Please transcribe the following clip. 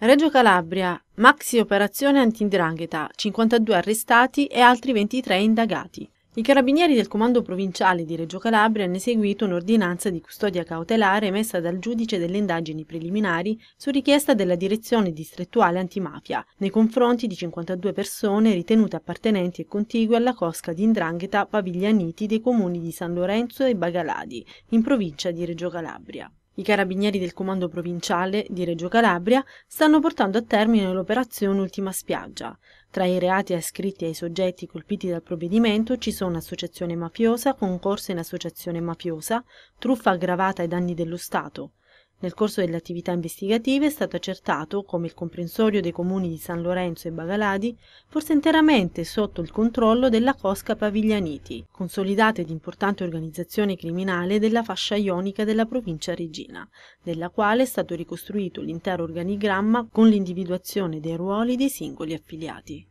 Reggio Calabria, maxi operazione antindrangheta, 52 arrestati e altri 23 indagati. I carabinieri del comando provinciale di Reggio Calabria hanno eseguito un'ordinanza di custodia cautelare emessa dal giudice delle indagini preliminari su richiesta della direzione distrettuale antimafia nei confronti di 52 persone ritenute appartenenti e contigue alla cosca di Indrangheta Paviglianiti dei comuni di San Lorenzo e Bagaladi, in provincia di Reggio Calabria. I carabinieri del Comando Provinciale di Reggio Calabria stanno portando a termine l'operazione Ultima Spiaggia. Tra i reati ascritti ai soggetti colpiti dal provvedimento ci sono associazione mafiosa, concorso in associazione mafiosa, truffa aggravata ai danni dello Stato. Nel corso delle attività investigative è stato accertato come il comprensorio dei comuni di San Lorenzo e Bagaladi fosse interamente sotto il controllo della Cosca Paviglianiti, consolidata ed importante organizzazione criminale della fascia ionica della provincia regina, della quale è stato ricostruito l'intero organigramma con l'individuazione dei ruoli dei singoli affiliati.